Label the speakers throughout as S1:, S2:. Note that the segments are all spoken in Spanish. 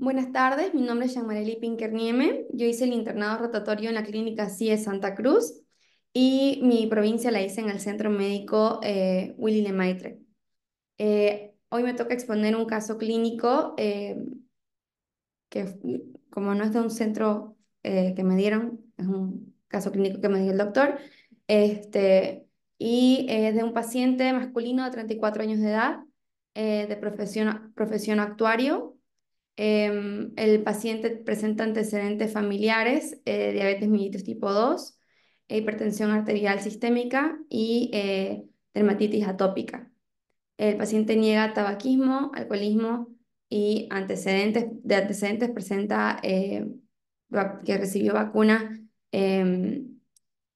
S1: Buenas tardes, mi nombre es jean Pinkernieme. Yo hice el internado rotatorio en la clínica CIE Santa Cruz y mi provincia la hice en el centro médico eh, Willy Lemaitre. Eh, hoy me toca exponer un caso clínico eh, que, como no es de un centro que me dieron, es un caso clínico que me dio el doctor, este, y es de un paciente masculino de 34 años de edad, de profesión, profesión actuario Em, el paciente presenta antecedentes familiares, eh, diabetes mellitus tipo 2, hipertensión arterial sistémica y eh, dermatitis atópica. El paciente niega tabaquismo, alcoholismo y antecedentes, de antecedentes presenta eh, que recibió vacuna em,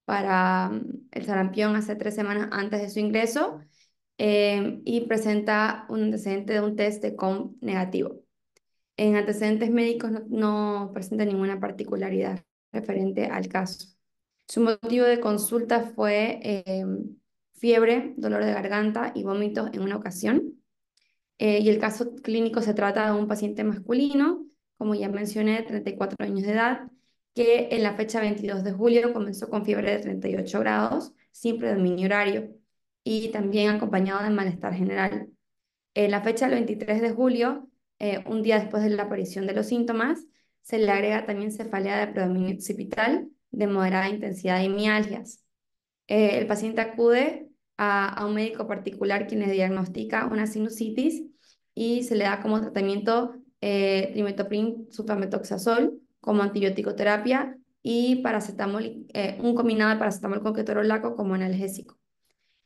S1: para mm, el sarampión hace tres semanas antes de su ingreso em, y presenta un antecedente de un test de COM negativo. En antecedentes médicos no, presenta ninguna particularidad referente al caso. Su motivo de consulta fue em, fiebre, dolor de garganta y vómitos en una ocasión. Eh, y el caso clínico se trata de un paciente masculino, como ya mencioné, de 34 años de edad, que en la fecha 22 de julio comenzó con fiebre de 38 grados, sin predominio horario, y también acompañado de malestar general. En la fecha del 23 de julio eh, un día después de la aparición de los síntomas, se le agrega también cefalea de predominio occipital de moderada intensidad y mialgias. Eh, el paciente acude a, un médico particular quien le diagnostica una sinusitis y se le da como tratamiento eh, trimetoprim sulfametoxazol como antibiótico terapia y paracetamol, eh, un combinado de paracetamol con ketorolaco como analgésico.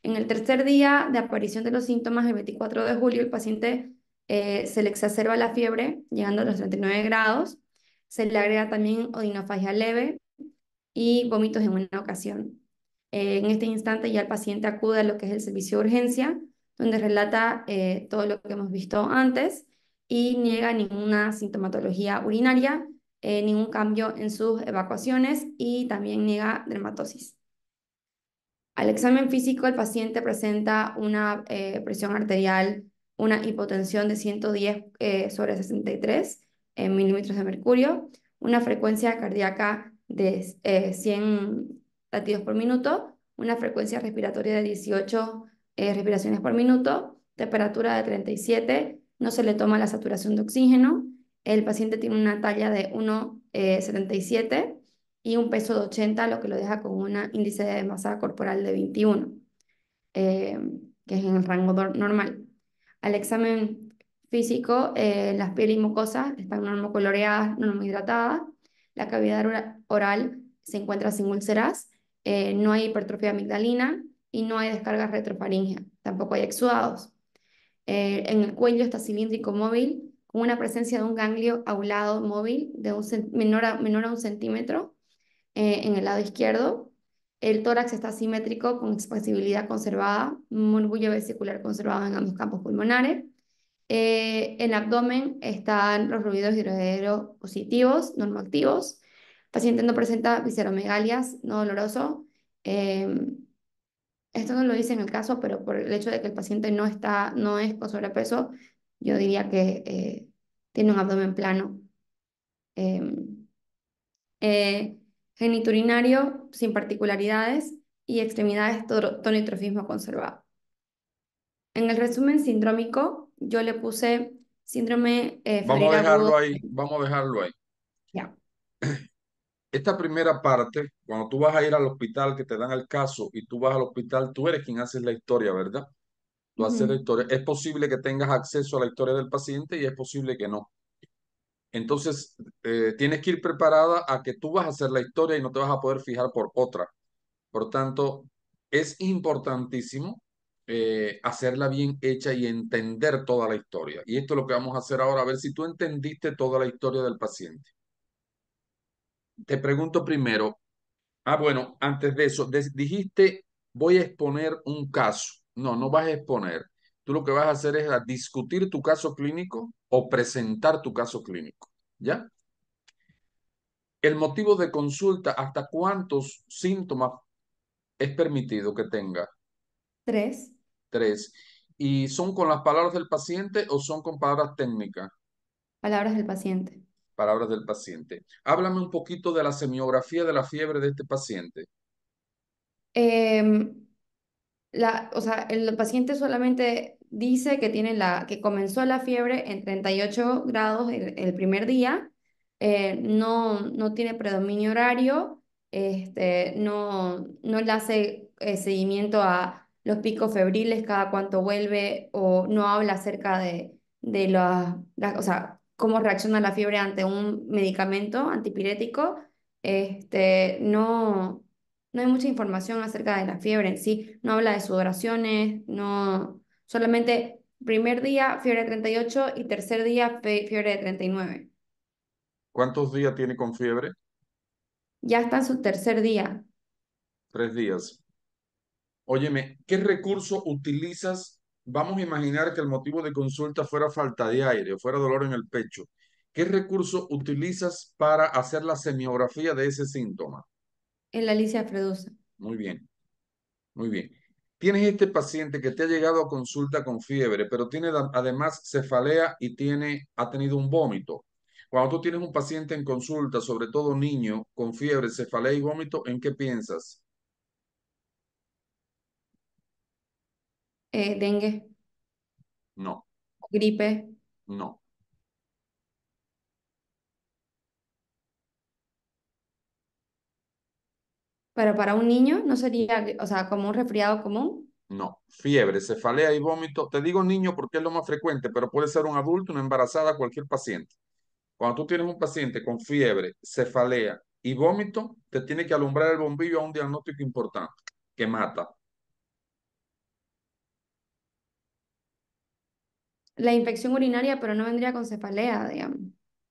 S1: En el tercer día de aparición de los síntomas, el 24 de julio, el paciente eh, se le exacerba la fiebre, llegando a los 39 grados, se le agrega también odinofagia leve y vómitos en una ocasión. Eh, en este instante ya el paciente acude a lo que es el servicio de urgencia, donde relata eh, todo lo que hemos visto antes y niega ninguna sintomatología urinaria, ningún cambio en sus evacuaciones y también niega dermatosis. Al examen físico, el paciente presenta una presión arterial una hipotensión de 110 eh, sobre 63 en eh, milímetros de mercurio, una frecuencia cardíaca de 100 eh, latidos por minuto, una frecuencia respiratoria de 18 respiraciones por minuto, temperatura de 37, no se le toma la saturación de oxígeno, el paciente tiene una talla de 1,77 y un peso de 80, lo que lo deja con un índice de masa corporal de 21, que es en el rango normal al examen físico, eh, las pieles y mucosas están normocoloreadas, normohidratadas, la cavidad oral se encuentra sin úlceras, eh, no hay hipertrofia amigdalina y no hay descarga retrofaringea, tampoco hay exudados. Eh, en el cuello está cilíndrico móvil, con una presencia de un ganglio aulado móvil de un menor, menor a un centímetro eh, en el lado izquierdo el tórax está simétrico con expansibilidad conservada, murmullo vesicular conservado en ambos campos pulmonares. Eh, en el abdomen están los ruidos hidroaéreos positivos, normoactivos. El paciente no presenta visceromegalias, no doloroso. Em, esto no lo dice en el caso, pero por el hecho de que el paciente no, está, no es con sobrepeso, yo diría que eh, tiene un abdomen plano. Em, eh, Geniturinario sin particularidades y extremidades tonitrofismo conservado. En el resumen sindrómico, yo le puse síndrome eh, Vamos a dejarlo
S2: ahí, vamos a dejarlo ahí.
S1: Ya.
S2: Esta primera parte, cuando tú vas a ir al hospital que te dan el caso y tú vas al hospital, tú eres quien haces la historia, ¿verdad? Tú haces la historia. Es posible que tengas acceso a la historia del paciente y es posible que no. Entonces, eh, tienes que ir preparada a que tú vas a hacer la historia y no te vas a poder fijar por otra. Por tanto, es importantísimo eh, hacerla bien hecha y entender toda la historia. Y esto es lo que vamos a hacer ahora, a ver si tú entendiste toda la historia del paciente. Te pregunto primero, ah, bueno, antes de eso, dijiste, voy a exponer un caso. No, no vas a exponer tú lo que vas a hacer es discutir tu caso clínico o presentar tu caso clínico, ¿ya? El motivo de consulta, ¿hasta cuántos síntomas es permitido que tenga? Tres. Tres. ¿Y son con las palabras del paciente o son con palabras técnicas?
S1: Palabras del paciente.
S2: Palabras del paciente. Háblame un poquito de la semiografía de la fiebre de este paciente.
S1: Eh, la, o sea, el paciente solamente dice que, tiene la, que comenzó la fiebre en 38 grados el, primer día, eh, no, no tiene predominio horario, este, no, no le hace eh, seguimiento a los picos febriles cada cuanto vuelve o no habla acerca de, la, cómo reacciona la fiebre ante un medicamento antipirético, este, no, no hay mucha información acerca de la fiebre en sí, no habla de sudoraciones, no, solamente primer día fiebre de 38 y tercer día fiebre de 39.
S2: ¿Cuántos días tiene con fiebre?
S1: Ya está en su tercer día.
S2: Tres días. Óyeme, ¿qué recurso utilizas? Vamos a imaginar que el motivo de consulta fuera falta de aire o fuera dolor en el pecho. ¿Qué recurso utilizas para hacer la semiografía de ese síntoma?
S1: en la Alicia Fredosa.
S2: Muy bien, muy bien. Tienes este paciente que te ha llegado a consulta con fiebre, pero tiene además cefalea y tiene, ha tenido un vómito. Cuando tú tienes un paciente en consulta, sobre todo niño, con fiebre, cefalea y vómito, ¿en qué piensas?
S1: Eh, dengue. No. Gripe. No. Pero para un niño no sería, o sea, como un resfriado común.
S2: No, fiebre, cefalea y vómito. Te digo niño porque es lo más frecuente, pero puede ser un adulto, una embarazada, cualquier paciente. Cuando tú tienes un paciente con fiebre, cefalea y vómito, te tiene que alumbrar el bombillo a un diagnóstico importante que mata.
S1: La infección urinaria, pero no vendría con cefalea, digamos.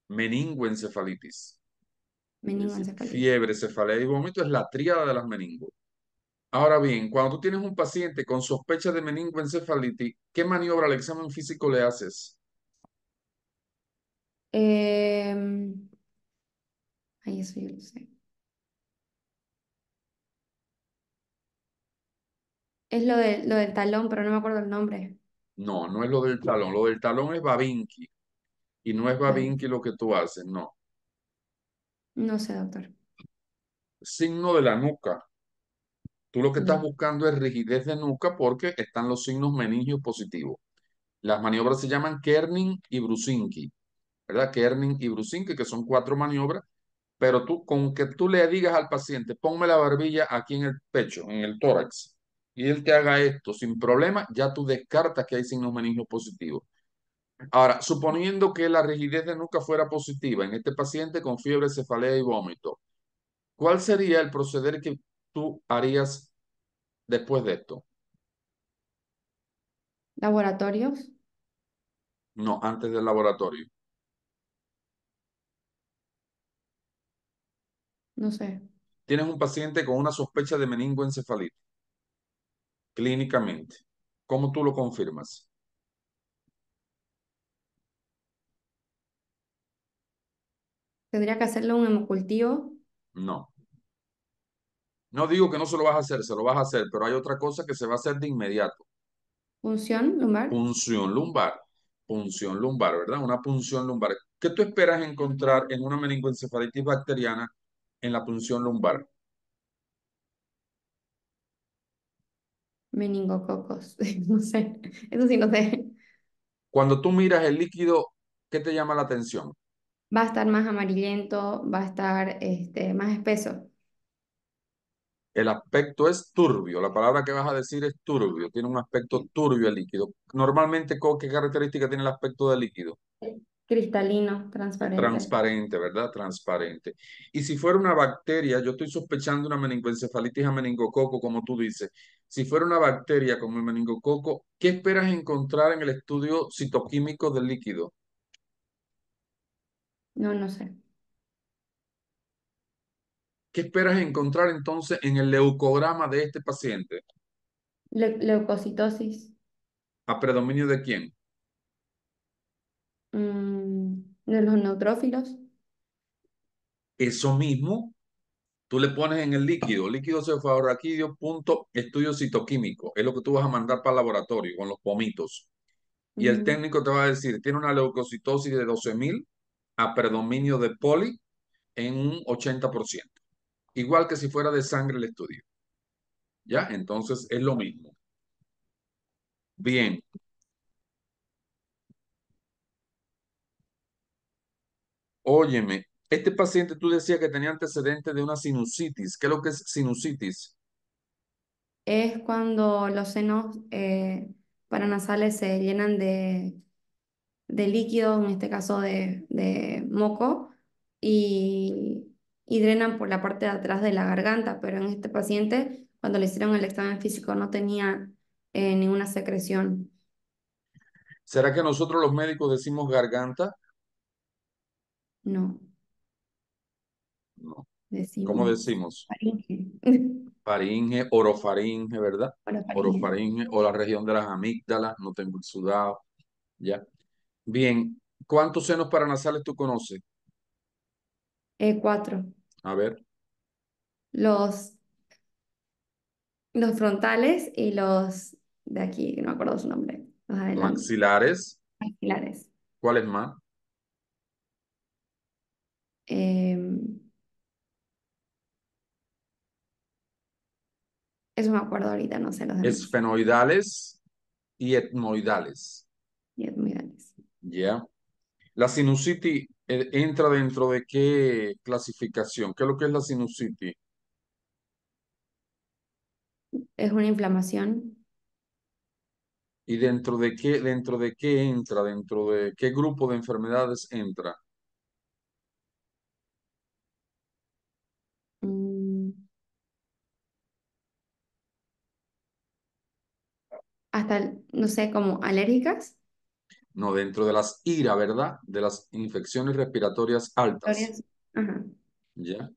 S2: Meningoencefalitis. Fiebre, cefalea y vómito es la tríada de las meningos. Ahora bien, cuando tú tienes un paciente con sospecha de encefalitis, ¿qué maniobra al examen físico le haces?
S1: Eh... eso sé. Es lo, de, lo del talón, pero no me acuerdo el nombre.
S2: No, no es lo del talón. Lo del talón es Babinki. Y no es Babinki lo que tú haces, no.
S1: No sé, doctor.
S2: Signo de la nuca. Tú lo que estás buscando es rigidez de nuca porque están los signos meningios positivos. Las maniobras se llaman Kerning y Brusinki, ¿verdad? Kerning y Brusinki, que son cuatro maniobras, pero tú, con que tú le digas al paciente, ponme la barbilla aquí en el pecho, en el tórax, y él te haga esto sin problema, ya tú descartas que hay signos meningios positivos. Ahora, suponiendo que la rigidez de nuca fuera positiva en este paciente con fiebre, cefalea y vómito, ¿cuál sería el proceder que tú harías después de esto?
S1: ¿Laboratorios?
S2: No, antes del laboratorio. No sé. Tienes un paciente con una sospecha de meningoencefalitis, clínicamente. ¿Cómo tú lo confirmas?
S1: ¿Tendría que hacerlo un hemocultivo?
S2: No. No digo que no se lo vas a hacer, se lo vas a hacer, pero hay otra cosa que se va a hacer de inmediato. ¿Punción lumbar? Punción lumbar. Punción lumbar, ¿verdad? Una punción lumbar. ¿Qué tú esperas encontrar en una meningoencefalitis bacteriana en la punción lumbar?
S1: Meningococos, no sé, eso sí no sé.
S2: Cuando tú miras el líquido, ¿qué te llama la atención?
S1: va a estar más amarillento, va a estar este, más espeso.
S2: El aspecto es turbio, la palabra que vas a decir es turbio, tiene un aspecto turbio el líquido. Normalmente, ¿qué característica tiene el aspecto del líquido?
S1: Cristalino, transparente.
S2: Transparente, ¿verdad? Transparente. Y si fuera una bacteria, yo estoy sospechando una meningoencefalitis a meningococo, como tú dices. Si fuera una bacteria como el meningococo, ¿qué esperas encontrar en el estudio citoquímico del líquido? No, no sé. ¿Qué esperas encontrar entonces en el leucograma de este paciente?
S1: leucocitosis.
S2: ¿A predominio de quién?
S1: Mm, de los neutrófilos.
S2: Eso mismo, tú le pones en el líquido, líquido cefalorraquídeo, punto, estudio citoquímico. Es lo que tú vas a mandar para el laboratorio con los pomitos. Y el técnico te va a decir, tiene una leucocitosis de 12.000 a predominio de poli en un 80%, igual que si fuera de sangre el estudio. ¿Ya? Entonces es lo mismo. Bien. Óyeme, este paciente tú decías que tenía antecedentes de una sinusitis. ¿Qué es lo que es sinusitis?
S1: Es cuando los senos eh, paranasales se llenan de de líquido, en este caso de, moco, y, y, drenan por la parte de atrás de la garganta, pero en este paciente, cuando le hicieron el examen físico, no tenía eh, ninguna secreción.
S2: ¿Será que nosotros los médicos decimos garganta? No. No. ¿Cómo decimos? Faringe. orofaringe, ¿verdad? Orofaringe. o la región de las amígdalas, no tengo el sudado, ¿ya? Bien, ¿cuántos senos paranasales tú conoces?
S1: Eh, cuatro. A ver. Los, los frontales y los de aquí, no me acuerdo su nombre.
S2: Maxilares.
S1: Maxilares. ¿Cuál es más? Es em, eso me acuerdo ahorita, no sé los
S2: Esfenoidales y etmoidales. Y etmoidales. Ya. La sinusitis eh, entra dentro de qué clasificación? ¿Qué es lo que es la sinusitis?
S1: Es una inflamación.
S2: ¿Y dentro de qué, dentro de qué entra? ¿Dentro de qué grupo de enfermedades entra? Mm.
S1: Hasta, no sé, como alérgicas
S2: no dentro de las IRA, ¿verdad? De las infecciones respiratorias altas. ¿Ya?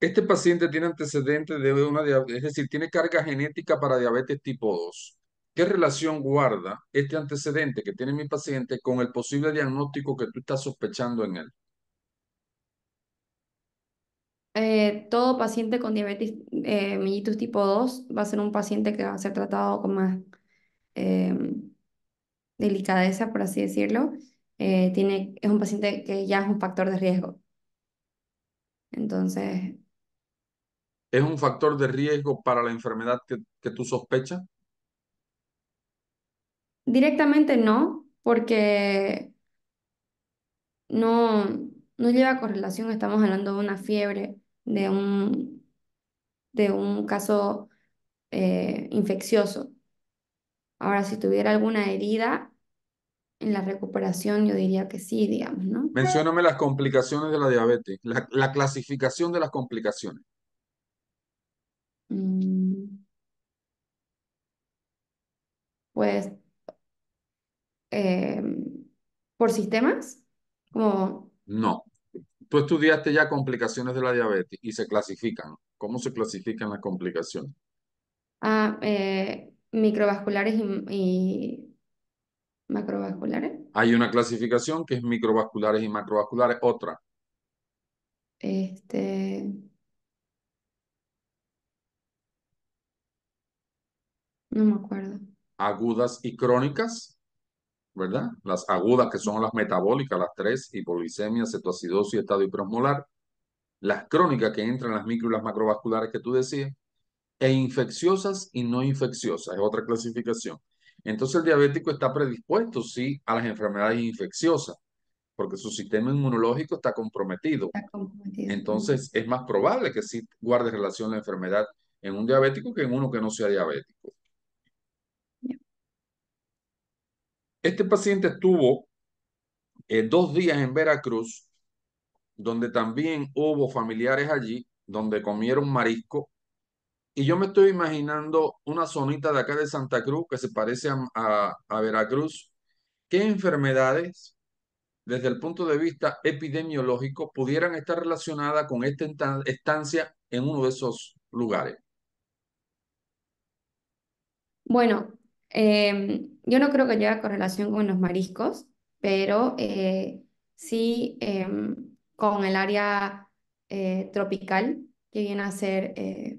S2: Este paciente tiene antecedentes de una diabetes, es decir, tiene carga genética para diabetes tipo 2. ¿Qué relación guarda este antecedente que tiene mi paciente con el posible diagnóstico que tú estás sospechando en él?
S1: Eh, todo paciente con diabetes eh, mellitus tipo 2 va a ser un paciente que va a ser tratado con más eh, delicadeza, por así decirlo, eh, tiene, es un paciente que ya es un factor de riesgo.
S2: Entonces... ¿Es un factor de riesgo para la enfermedad que, tú sospechas?
S1: Directamente no, porque no, no lleva correlación, estamos hablando de una fiebre, de un, de un caso eh, infeccioso. Ahora, si tuviera alguna herida en la recuperación, yo diría que sí, digamos, ¿no?
S2: Mencióname las complicaciones de la diabetes, la, clasificación de las complicaciones.
S1: Mm. Pues, em, ¿por sistemas? No.
S2: Tú estudiaste ya complicaciones de la diabetes y se clasifican. ¿Cómo se clasifican las complicaciones?
S1: Ah, eh, microvasculares y, macrovasculares.
S2: Hay una clasificación que es microvasculares y macrovasculares, otra.
S1: Este. No me acuerdo.
S2: Agudas y crónicas, ¿verdad? Las agudas que son las metabólicas, las tres, hipoglicemia, cetoacidosis, estado hiperosmolar. Las crónicas que entran las micro las macrovasculares que tú decías e infecciosas y no infecciosas, es otra clasificación. Entonces el diabético está predispuesto, sí, a las enfermedades infecciosas, porque su sistema inmunológico está comprometido. Entonces es más probable que sí guarde relación la enfermedad en un diabético que en uno que no sea diabético. Este paciente estuvo eh, dos días en Veracruz, donde también hubo familiares allí, donde comieron marisco y yo me estoy imaginando una zonita de acá de Santa Cruz que se parece a, Veracruz. ¿Qué enfermedades, desde el punto de vista epidemiológico, pudieran estar relacionadas con esta estancia en uno de esos lugares?
S1: Bueno, em, yo no creo que haya correlación con los mariscos, pero eh, sí em, con el área eh, tropical que viene a ser eh,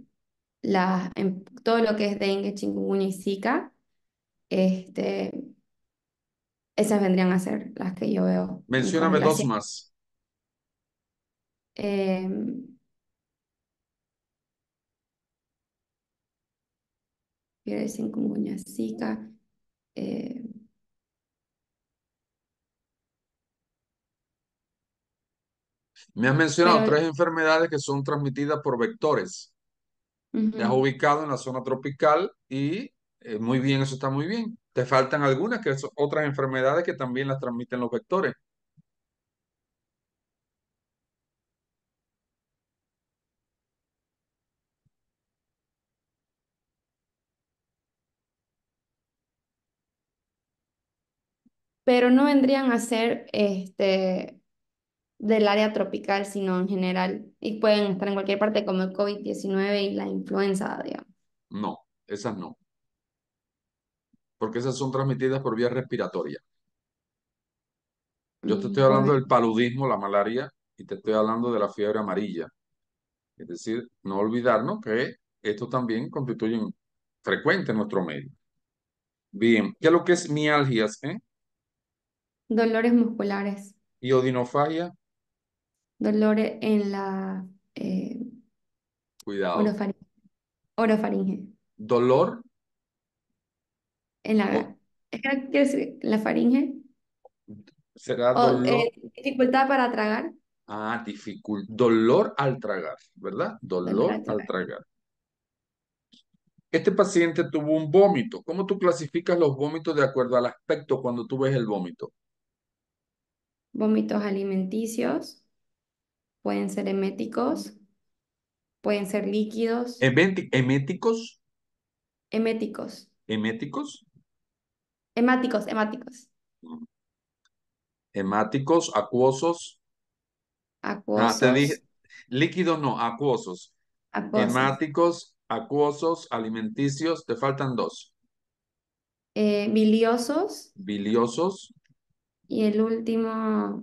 S1: la, en em, todo lo que es dengue, chikungunya y zika, este, esas vendrían a ser las que yo veo. Mencióname dos más. Eh, chikungunya, zika. Eh,
S2: Me has mencionado tres enfermedades que son transmitidas por vectores. Te ubicado en la zona tropical y eh, muy bien, eso está muy bien. Te faltan algunas, que son otras enfermedades que también las transmiten los vectores.
S1: Pero no vendrían a ser este, del área tropical, sino en general, y pueden estar en cualquier parte como el COVID-19 y la influenza, digamos.
S2: No, esas no. Porque esas son transmitidas por vía respiratoria.
S1: Yo te mm, estoy hablando del
S2: paludismo, la malaria, y te estoy hablando de la fiebre amarilla. Es decir, no olvidarnos que esto también constituye frecuente en nuestro medio. Bien, ¿qué es lo que es mialgias? Eh?
S1: Dolores musculares.
S2: ¿Y odinofagia?
S1: dolor en la eh, Cuidado. Orofaringe.
S2: ¿Dolor?
S1: En la, la faringe.
S2: Eh,
S1: dificultad para tragar.
S2: Ah, dificultad. Dolor al tragar, ¿verdad? Dolor al tragar. Este paciente tuvo un vómito. ¿Cómo tú clasificas los vómitos de acuerdo al aspecto cuando tú ves el vómito?
S1: Vómitos alimenticios pueden ser eméticos, pueden ser líquidos.
S2: ¿Eméticos?
S1: Heméticos. eméticos
S2: heméticos
S1: Hemáticos, hemáticos.
S2: Hemáticos, acuosos. Ah, acuosos. líquido no, acuosos. Hemáticos, acuosos, alimenticios, te faltan dos.
S1: Eh, biliosos.
S2: Biliosos.
S1: Y el último,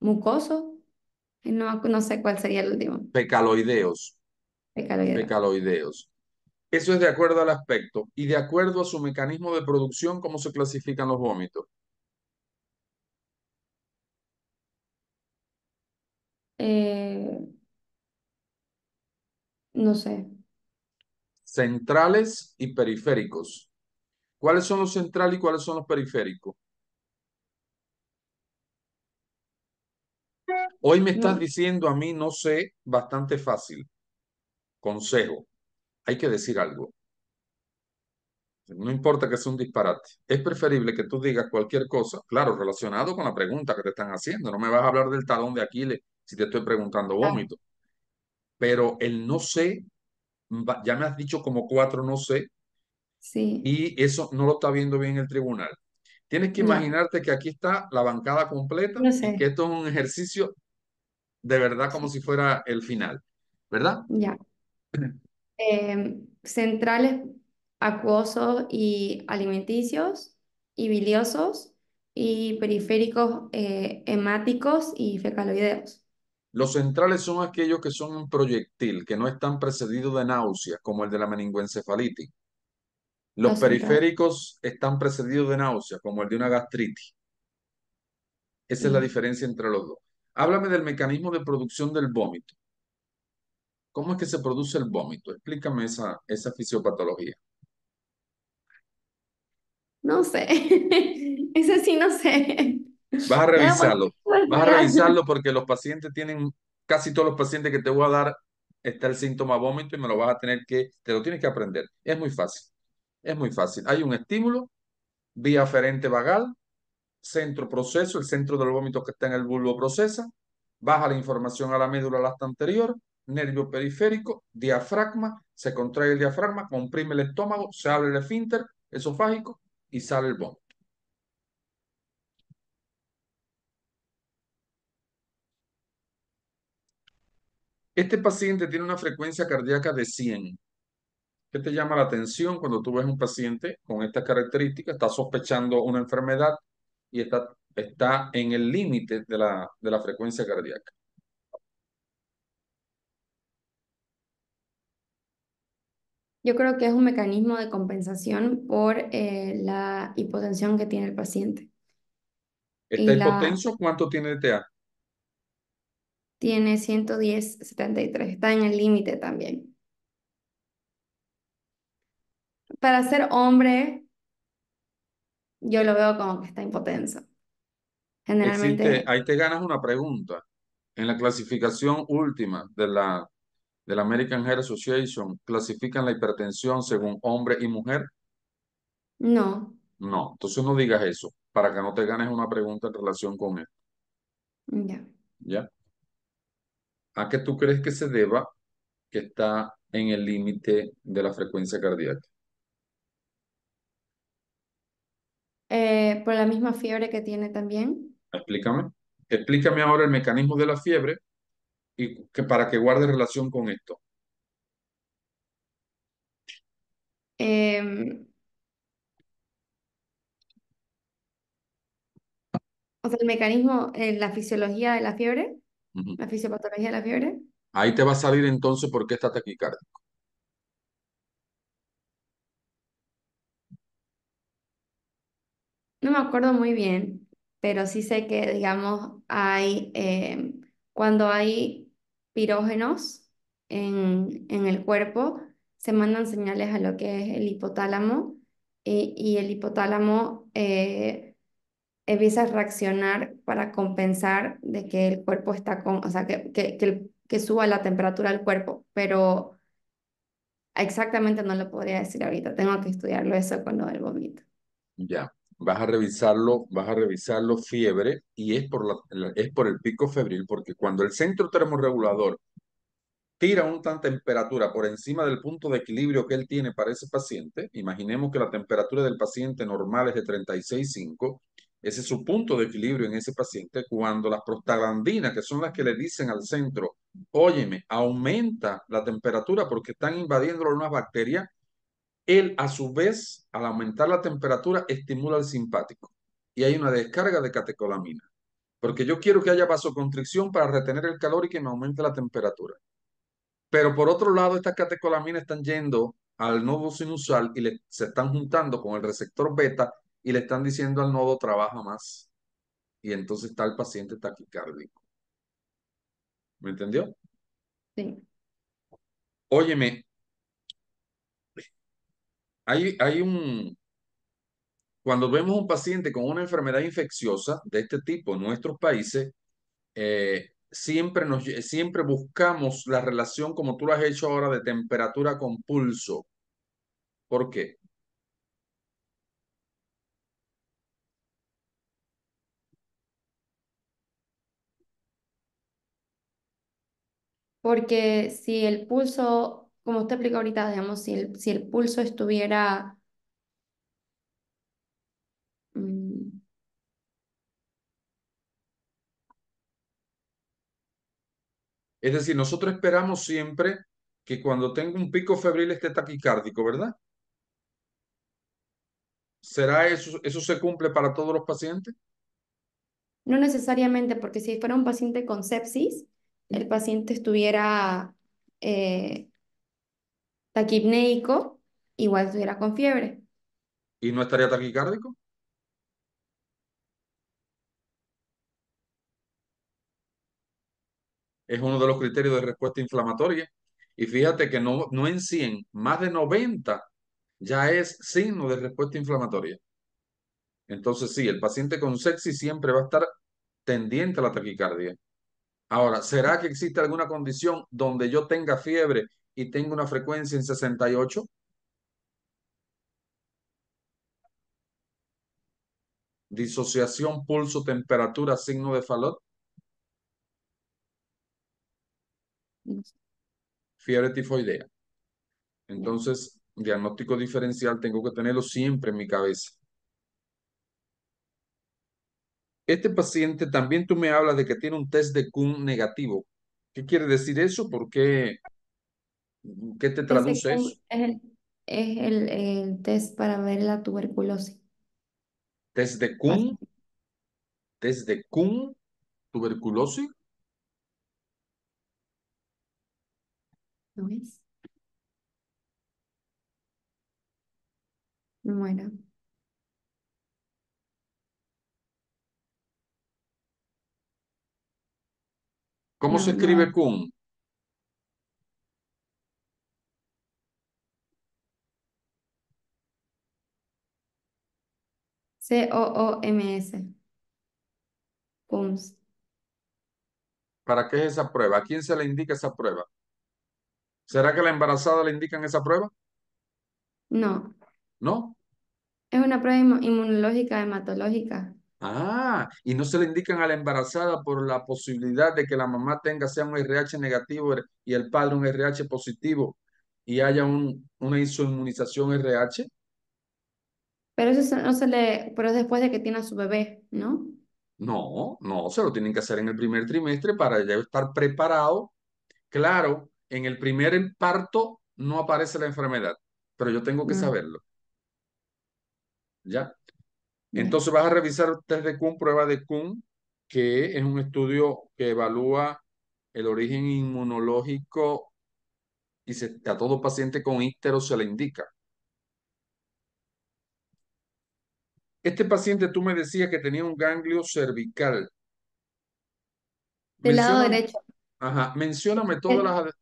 S1: mucoso. No, no sé cuál sería el último.
S2: Pecaloideos. Pecaloideos. Eso es de acuerdo al aspecto y de acuerdo a su mecanismo de producción, cómo se clasifican los vómitos.
S1: Eh, no sé.
S2: Centrales y periféricos. ¿Cuáles son los centrales y cuáles son los periféricos? Hoy me estás diciendo a mí, no sé, bastante fácil. Consejo, hay que decir algo. No importa que sea un disparate. Es preferible que tú digas cualquier cosa, claro, relacionado con la pregunta que te están haciendo. No me vas a hablar del talón de Aquiles si te estoy preguntando vómito. Pero el no sé, ya me has dicho como cuatro no sé. Sí. Y eso no lo está viendo bien el tribunal. Tienes que imaginarte que aquí está la bancada completa que esto es un ejercicio de verdad como si fuera el final, ¿verdad?
S1: Ya. Em, centrales acuosos y alimenticios y biliosos y periféricos eh, hemáticos y fecaloideos.
S2: Los centrales son aquellos que son un proyectil, que no están precedidos de náuseas, como el de la meningoencefalitis. Los, periféricos están precedidos de náuseas, como el de una gastritis. Esa es la mm. diferencia entre los dos. Háblame del mecanismo de producción del vómito. ¿Cómo es que se produce el vómito? Explícame esa, esa fisiopatología.
S1: No sé. Ese sí no sé. Vas a revisarlo. Pues, vas a revisarlo
S2: porque los pacientes tienen, casi todos los pacientes que te voy a dar, está el síntoma vómito y me lo vas a tener que, te lo tienes que aprender. Es muy fácil. Es muy fácil. Hay un estímulo vía aferente vagal centro proceso, el centro del vómito que está en el bulbo procesa, baja la información a la médula lasta anterior, nervio periférico, diafragma, se contrae el diafragma, comprime el estómago, se abre el esfínter esofágico y sale el vómito. Este paciente tiene una frecuencia cardíaca de 100. ¿Qué te llama la atención cuando tú ves un paciente con estas características? Está sospechando una enfermedad, y está, en el límite de la, de la frecuencia cardíaca.
S1: Yo creo que es un mecanismo de compensación por eh, la hipotensión que tiene el paciente.
S2: ¿Está hipotenso? ¿Cuánto tiene de TA?
S1: Tiene 110, 73. Está en el límite también. Para ser hombre, yo lo veo como que está impotencia. Generalmente.
S2: ahí te ganas una pregunta. En la clasificación última de la, de la American Heart Association, ¿clasifican la hipertensión según hombre y mujer? No. No, entonces no digas eso, para que no te ganes una pregunta en relación con esto. Ya. ¿Ya? ¿A qué tú crees que se deba que está en el límite de la frecuencia cardíaca?
S1: Eh, por la misma fiebre que tiene también.
S2: Explícame. Explícame ahora el mecanismo de la fiebre y que para que guarde relación con esto.
S1: Em, o sea, el mecanismo, en eh, la fisiología de la fiebre, la fisiopatología de la fiebre.
S2: Ahí te va a salir entonces por qué está taquicárdico.
S1: No me acuerdo muy bien, pero sí sé que, digamos, hay, eh, cuando hay pirógenos en, el cuerpo, se mandan señales a lo que es el hipotálamo eh, y, el hipotálamo eh, empieza a reaccionar para compensar de que el cuerpo está con, o sea, que, que, que suba la temperatura del cuerpo, pero exactamente no lo podría decir ahorita, tengo que estudiarlo eso con lo del vómito.
S2: Ya vas a revisarlo, vas a revisarlo fiebre y es por, la, es por el pico febril, porque cuando el centro termorregulador tira una temperatura por encima del punto de equilibrio que él tiene para ese paciente, imaginemos que la temperatura del paciente normal es de 36,5, ese es su punto de equilibrio en ese paciente, cuando las prostaglandinas, que son las que le dicen al centro, óyeme, aumenta la temperatura porque están invadiendo unas bacterias, él, a su vez, al aumentar la temperatura, estimula el simpático y hay una descarga de catecolamina. Porque yo quiero que haya vasoconstricción para retener el calor y que me aumente la temperatura. Pero por otro lado, estas catecolaminas están yendo al nodo sinusal y se están juntando con el receptor beta y le están diciendo al nodo trabaja más. Y entonces está el paciente taquicárdico. ¿Me entendió? Sí. Óyeme, hay, hay un, cuando vemos un paciente con una enfermedad infecciosa de este tipo en nuestros países, eh, siempre, nos, siempre buscamos la relación, como tú lo has hecho ahora, de temperatura con pulso. ¿Por qué?
S1: Porque si el pulso como usted explica ahorita, digamos, si el, si el pulso estuviera...
S2: Mm. es decir, nosotros esperamos siempre que cuando tenga un pico febril esté taquicárdico, ¿verdad? ¿Será eso, eso se cumple para todos los pacientes?
S1: No necesariamente, porque si fuera un paciente con sepsis, el paciente estuviera eh, taquipneico, igual estuviera con fiebre.
S2: ¿Y no estaría taquicárdico? Es uno de los criterios de respuesta inflamatoria. Y fíjate que no, no en 100, más de 90 ya es signo de respuesta inflamatoria. Entonces sí, el paciente con sexy siempre va a estar tendiente a la taquicardia. Ahora, ¿será que existe alguna condición donde yo tenga fiebre y tengo una frecuencia en 68. Disociación, pulso, temperatura, signo de falot. Fiebre tifoidea. Entonces, diagnóstico diferencial tengo que tenerlo siempre en mi cabeza. Este paciente también tú me hablas de que tiene un test de Kuhn negativo. ¿Qué quiere decir eso? ¿Por qué ¿Qué te traduce eso?
S1: Es, el, test para ver la tuberculosis.
S2: ¿Test de CUM? ¿Test de Kuhn? ¿Tuberculosis?
S1: ¿No es? Bueno. ¿Cómo se
S2: escribe CUM?
S1: c o
S2: ¿Para qué es esa prueba? ¿A quién se le indica esa prueba? ¿Será que a la embarazada le indican esa prueba? No. ¿No?
S1: Es una prueba inmunológica, hematológica.
S2: Ah, y no se le indican a la embarazada por la posibilidad de que la mamá tenga sea un RH negativo y el padre un RH positivo y haya una inmunización RH.
S1: Pero eso no se le, pero después de que tiene a su bebé, ¿no?
S2: No, no, se lo tienen que hacer en el primer trimestre para ya estar preparado. Claro, en el primer parto no aparece la enfermedad, pero yo tengo que mm. saberlo. ¿Ya? Entonces vas a revisar test de CUN, prueba de CUN, que es un estudio que evalúa el origen inmunológico y a todo paciente con ístero se le indica. Este paciente tú me decías que tenía un ganglio cervical. Del lado derecho. Ajá, mencióname todas las...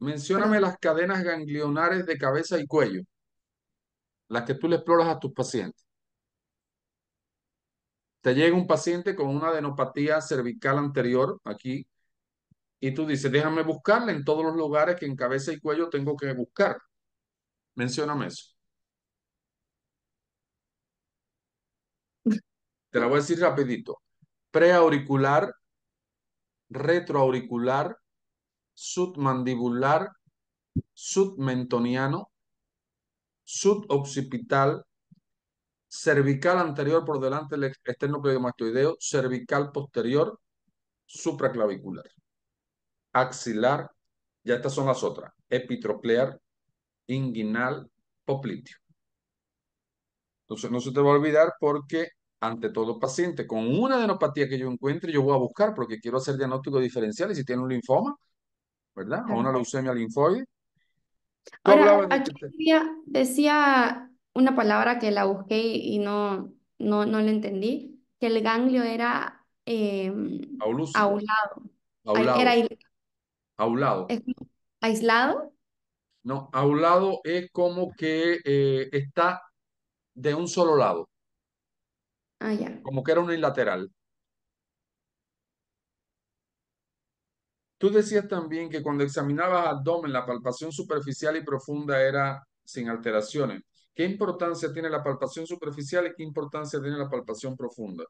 S2: Mencióname las cadenas ganglionares de cabeza y cuello, las que tú le exploras a tus pacientes. Te llega un paciente con una adenopatía cervical anterior aquí y tú dices, déjame buscarle en todos los lugares que en cabeza y cuello tengo que buscar. Mencióname eso. Te la voy a decir rapidito. Preauricular, retroauricular, submandibular, submentoniano, suboccipital, cervical anterior por delante del externo este mastoideo, cervical posterior, supraclavicular, axilar, ya estas son las otras, epitroclear, inguinal, popliteo. Entonces no se te va a olvidar porque ante todo paciente con una adenopatía que yo encuentre, yo voy a buscar porque quiero hacer diagnóstico diferencial y si tiene un linfoma, ¿verdad? O una leucemia linfoide.
S1: decía, una palabra que la busqué y no, no, no la entendí, que el ganglio era eh, aulado. Aulado. Era ¿Aislado?
S2: No, aulado es como que eh, está de un solo lado. Ah, Como que era unilateral. Tú decías también que cuando examinabas abdomen, la palpación superficial y profunda era sin alteraciones. ¿Qué importancia tiene la palpación superficial y qué importancia tiene la palpación profunda?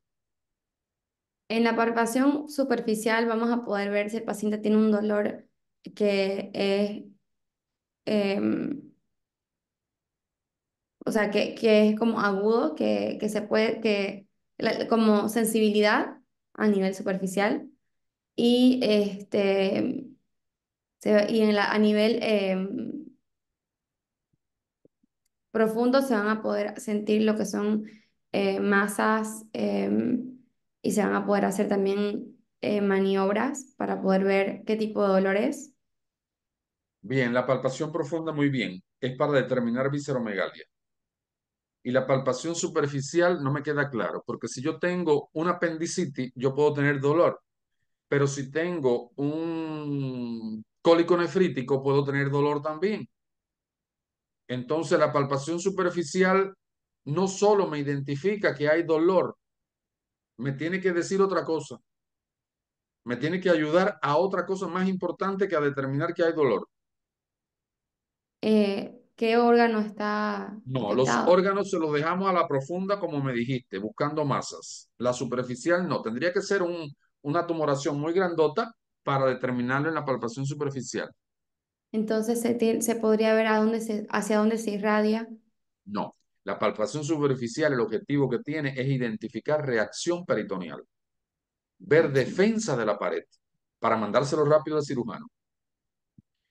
S1: En la palpación superficial vamos a poder ver si el paciente tiene un dolor que es em, o sea, que, que es como agudo, que, que se puede, que como sensibilidad a nivel superficial y, este, y en la, a nivel em, profundo se van a poder sentir lo que son eh, masas em, y se van a poder hacer también eh, maniobras para poder ver qué tipo de dolores.
S2: Bien, la palpación profunda, muy bien. Es para determinar visceromegalia y la palpación superficial no me queda claro, porque si yo tengo un apendicitis, yo puedo tener dolor, pero si tengo un cólico nefrítico, puedo tener dolor también. Entonces la palpación superficial no solo me identifica que hay dolor, me tiene que decir otra cosa. Me tiene que ayudar a otra cosa más importante que a determinar que hay dolor.
S1: Eh, ¿Qué órgano está? No, los
S2: órganos se los dejamos a la profunda, como me dijiste, buscando masas. La superficial no, tendría que ser un, una tumoración muy grandota para determinarlo en la palpación superficial.
S1: Entonces, ¿se, podría ver hacia dónde se irradia?
S2: No, la palpación superficial, el objetivo que tiene es identificar reacción peritoneal, ver defensa de la pared para mandárselo rápido al cirujano.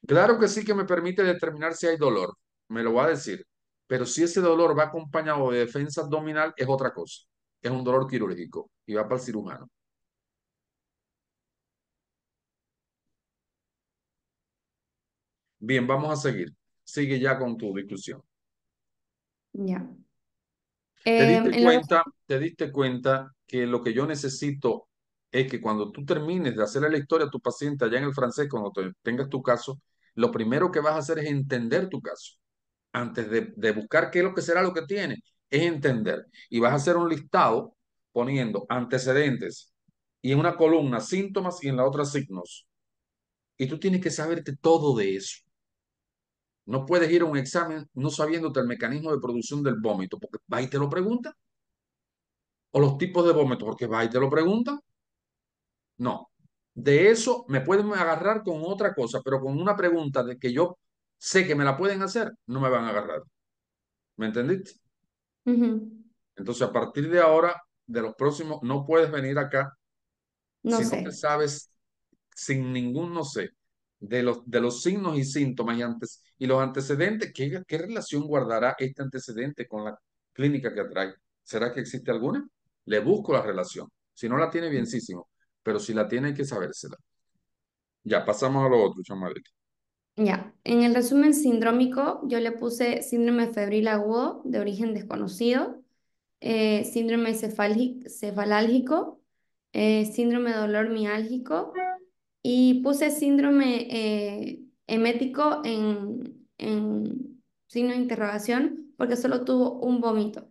S2: Claro que sí que me permite determinar si hay dolor, me lo va a decir. Pero si ese dolor va acompañado de defensa abdominal, es otra cosa. Es un dolor quirúrgico y va para el cirujano. Bien, vamos a seguir. Sigue ya con tu discusión. Ya. ¿Te, diste em, cuenta, te diste cuenta que lo que yo necesito es que cuando tú termines de hacerle la historia a tu paciente allá en el francés, cuando tengas tu caso, lo primero que vas a hacer es entender tu caso antes de, buscar qué es lo que será lo que tiene, es entender. Y vas a hacer un listado poniendo antecedentes y en una columna síntomas y en la otra signos. Y tú tienes que saberte todo de eso. No puedes ir a un examen no sabiéndote el mecanismo de producción del vómito, porque va y te lo pregunta. O los tipos de vómito, porque va y te lo pregunta. No. De eso me pueden agarrar con otra cosa, pero con una pregunta de que yo sé que me la pueden hacer, no me van a agarrar. ¿Me entendiste? Entonces, a partir de ahora, de los próximos, no puedes venir acá si no te sabes sin ningún no sé de los, de los signos y síntomas y, antes, y los antecedentes. ¿qué, ¿Qué relación guardará este antecedente con la clínica que atrae? ¿Será que existe alguna? Le busco la relación. Si no la tiene, bien, bienísimo. Pero si la tiene, hay que sabérsela. Ya, pasamos a lo otro,
S1: ya, en el resumen sindrómico yo le puse síndrome febril agudo de origen desconocido, eh, síndrome cefalálgico, eh, síndrome dolor miálgico y puse síndrome hemético eh, en, en signo de interrogación porque solo tuvo un vómito.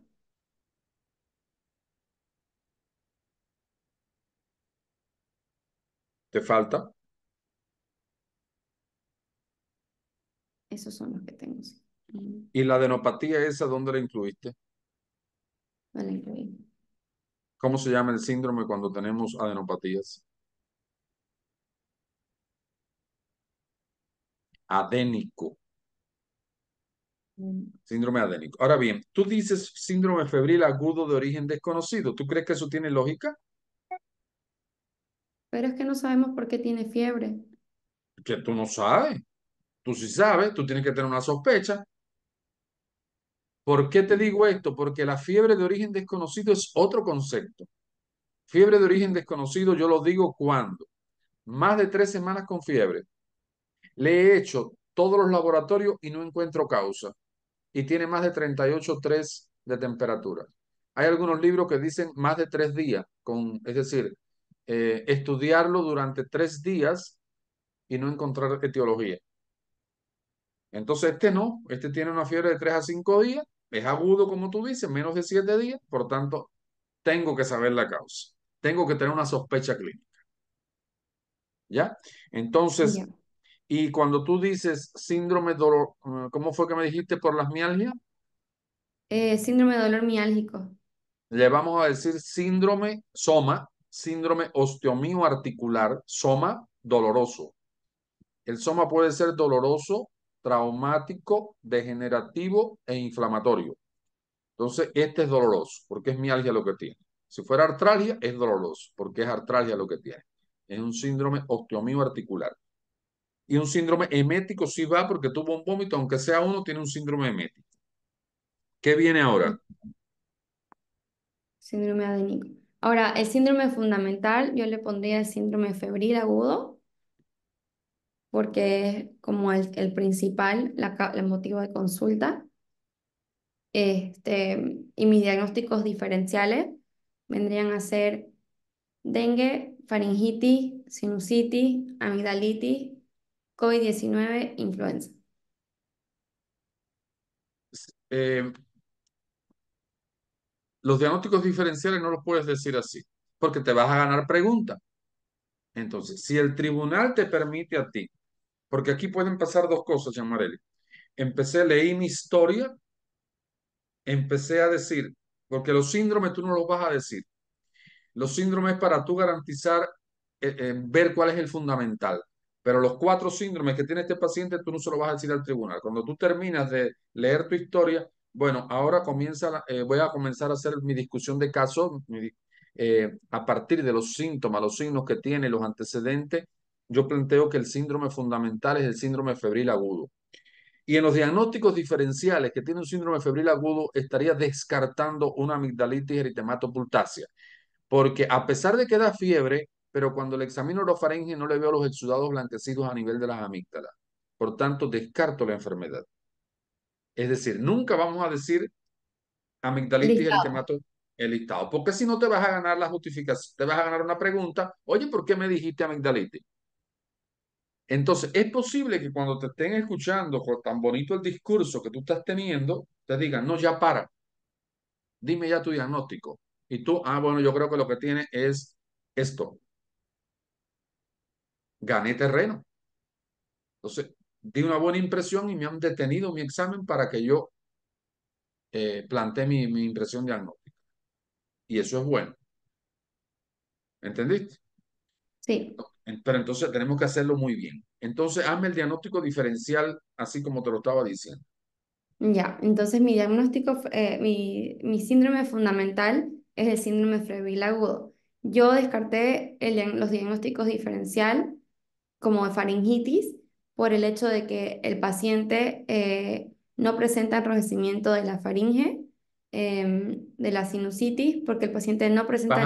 S2: ¿Te falta? Esos son los que tengo, ¿Y la adenopatía esa dónde la incluiste? No la incluí. ¿Cómo se llama el síndrome cuando tenemos adenopatías? Adénico. Mm. Síndrome adénico. Ahora bien, tú dices síndrome febril agudo de origen desconocido. ¿Tú crees que eso tiene lógica?
S1: Pero es que no sabemos por qué tiene fiebre.
S2: Que tú no sabes. Tú sí sabes, tú tienes que tener una sospecha. ¿Por qué te digo esto? Porque la fiebre de origen desconocido es otro concepto. Fiebre de origen desconocido yo lo digo cuando más de tres semanas con fiebre. Le he hecho todos los laboratorios y no encuentro causa. Y tiene más de 38,3 de temperatura. Hay algunos libros que dicen más de tres días, con, es decir, eh, estudiarlo durante tres días y no encontrar etiología. Entonces este no, este tiene una fiebre de 3 a 5 días, es agudo como tú dices, menos de 7 días, por tanto, tengo que saber la causa, tengo que tener una sospecha clínica. ¿Ya? Entonces, y cuando tú dices síndrome dolor, eh, ¿cómo fue que me dijiste por las mialgias?
S1: Eh, síndrome de dolor miálgico.
S2: Le vamos a decir síndrome soma, síndrome osteomio articular, soma doloroso. El soma puede ser doloroso traumático, degenerativo e inflamatorio. Entonces, este es doloroso porque es mialgia lo que tiene. Si fuera artralgia, es doloroso porque es artralgia lo que tiene. Es un síndrome osteomioarticular. articular. Y un síndrome hemético sí va porque tuvo un vómito, aunque sea uno, tiene un síndrome hemético. ¿Qué viene ahora?
S1: Síndrome adenico. Ahora, el síndrome fundamental, yo le pondría el síndrome febril agudo porque es como el, principal, la, motivo de consulta. Este, y mis diagnósticos diferenciales vendrían a ser dengue, faringitis, sinusitis, amigdalitis, COVID-19, influenza.
S2: Em, los diagnósticos diferenciales no los puedes decir así, porque te vas a ganar preguntas. Entonces, si el tribunal te permite a ti porque aquí pueden pasar dos cosas, Yamarelli. Empecé, leí mi historia, empecé a decir, porque los síndromes tú no los vas a decir. Los síndromes para tú garantizar, eh, eh, ver cuál es el fundamental. Pero los cuatro síndromes que tiene este paciente, tú no se lo vas a decir al tribunal. Cuando tú terminas de leer tu historia, bueno, ahora comienza, eh, voy a comenzar a hacer mi discusión de caso a partir de los síntomas, los signos que tiene, los antecedentes yo planteo que el síndrome fundamental es el síndrome febril agudo. Y en los diagnósticos diferenciales que tiene un síndrome febril agudo, estaría descartando una amigdalitis eritematopultácea. Porque a pesar de que da fiebre, pero cuando le examino faringe no le veo los exudados blanquecidos a nivel de las amígdalas. Por tanto, descarto la enfermedad. Es decir, nunca vamos a decir amigdalitis eritematopultácea porque si no te vas a ganar la justificación, te vas a ganar una pregunta, oye, ¿por qué me dijiste amigdalitis? Entonces, es posible que cuando te estén escuchando con tan bonito el discurso que tú estás teniendo, te digan, no, ya para, dime ya tu diagnóstico. Y tú, ah, bueno, yo creo que lo que tiene es esto. Gané terreno. Entonces, di una buena impresión y me han detenido mi examen para que yo eh, plantee mi, mi impresión diagnóstica. Y eso es bueno. ¿Entendiste? Sí. Pero entonces tenemos que hacerlo muy bien. Entonces, hazme el diagnóstico diferencial, así como te lo estaba diciendo.
S1: Ya, entonces mi diagnóstico, eh, mi, síndrome fundamental es el síndrome febril agudo. Yo descarté los diagnósticos diferencial como de faringitis por el hecho de que el paciente eh, no presenta enrojecimiento de la faringe, em, de la sinusitis, porque el paciente no presenta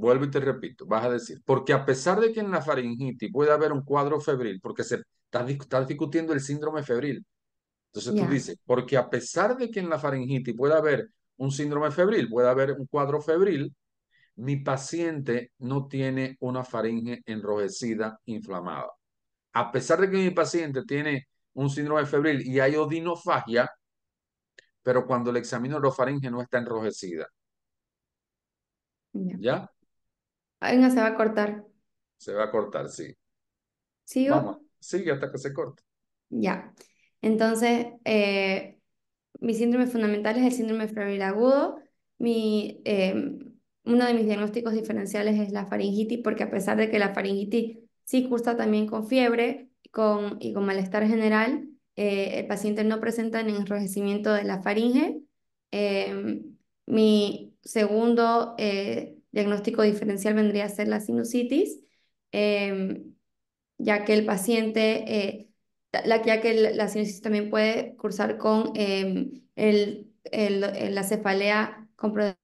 S2: vuelvo y te repito, vas a decir, porque a pesar de que en la faringitis puede haber un cuadro febril, porque se estás, está discutiendo el síndrome febril. Entonces tú dices, porque a pesar de que en la faringitis puede haber un síndrome febril, puede haber un cuadro febril, mi paciente no tiene una faringe enrojecida, inflamada. A pesar de que mi paciente tiene un síndrome febril y hay odinofagia, pero cuando le examino la faringe no está enrojecida. ¿Ya?
S1: Venga, se va a cortar.
S2: Se va a cortar, sí. ¿Sigo? sigue hasta que se corte.
S1: Ya. Entonces, eh, mi síndrome fundamental es el síndrome febril agudo. Mi, eh, uno de mis diagnósticos diferenciales es la faringitis, porque a pesar de que la faringitis sí cursa también con fiebre con, y con malestar general, eh, el paciente no presenta enrojecimiento de la faringe. mi segundo diagnóstico diferencial vendría a ser la sinusitis, em, ya que el paciente, eh, la, ya que la sinusitis también puede cursar con em, el, la cefalea con